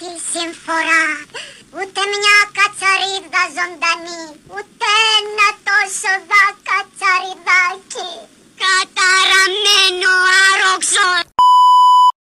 τη συμφορά. Ούτε μια κατσαρίδα ζωντανή, ούτε ένα τόσο δα κατσαρί.